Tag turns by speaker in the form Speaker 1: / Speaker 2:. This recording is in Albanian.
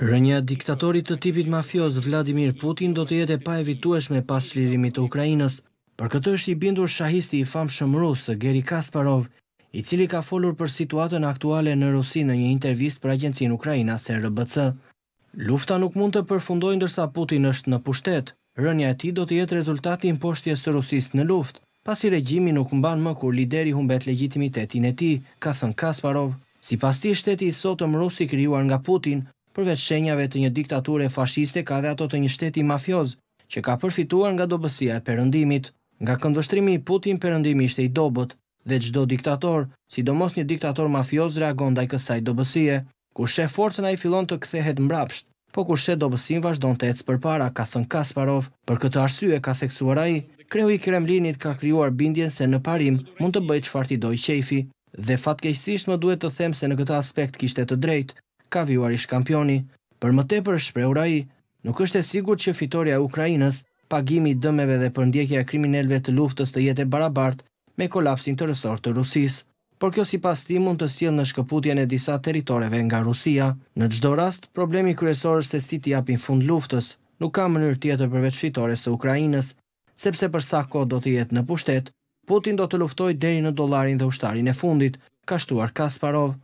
Speaker 1: Rënja diktatorit të tipit mafios Vladimir Putin do të jetë e pa evitueshme pas lirimit të Ukrajinës, për këtë është i bindur shahisti i famë shëmë rusë, Geri Kasparov, i cili ka folur për situatën aktuale në Rusi në një intervist për agjencin Ukrajina se RBC. Lufta nuk mund të përfundojnë dërsa Putin është në pushtet, rënja e ti do të jetë rezultati në poshtjes të rusist në luft, pas i regjimi nuk mban më kur lideri humbet legitimitetin e ti, ka thënë Kasparov. Si pas ti shteti i sotëm rusi nga Putin, përveç shenjave të një diktature fashiste ka dhe ato të një shteti mafioz, që ka përfituar nga dobësia e përëndimit. Nga këndvështrimi i Putin përëndimi ishte i dobot, dhe gjdo diktator, sidomos një diktator mafioz reagon dhe i kësaj dobësie, ku she forcen a i filon të kthehet mbrapsht, po ku she dobësin vazhdon të ecë për para, ka thënë Kasparov, për këtë arsye ka theksuar a i, kreu i Kremlinit ka kryuar bindjen se në parim mund të bëjt që farti doj qefi, dhe fatkeqësisht më duhet të them se në këtë aspekt kishte të drejtë, ka vjuar ish kampioni. Për më tepër shpreura i, nuk është e sigur që fitoria Ukrajinës, pagimi dëmeve dhe përndjekja kriminelve të luftës të jetë e barabart me kolapsin të rësor të Rusis, por kjo si pas ti mund të sjell në shkëputjen e disa teritoreve nga Rusia. Në gjdo rast, problemi kryesor është e apin fund luftës, nuk ka mënyrë tjetër përveç fitores të Ukrajinës, sepse për sa ko do të jetë në pushtet, Putin do të luftoj deri në dolarin dhe ushtarin e fundit, ka shtuar Kasparov.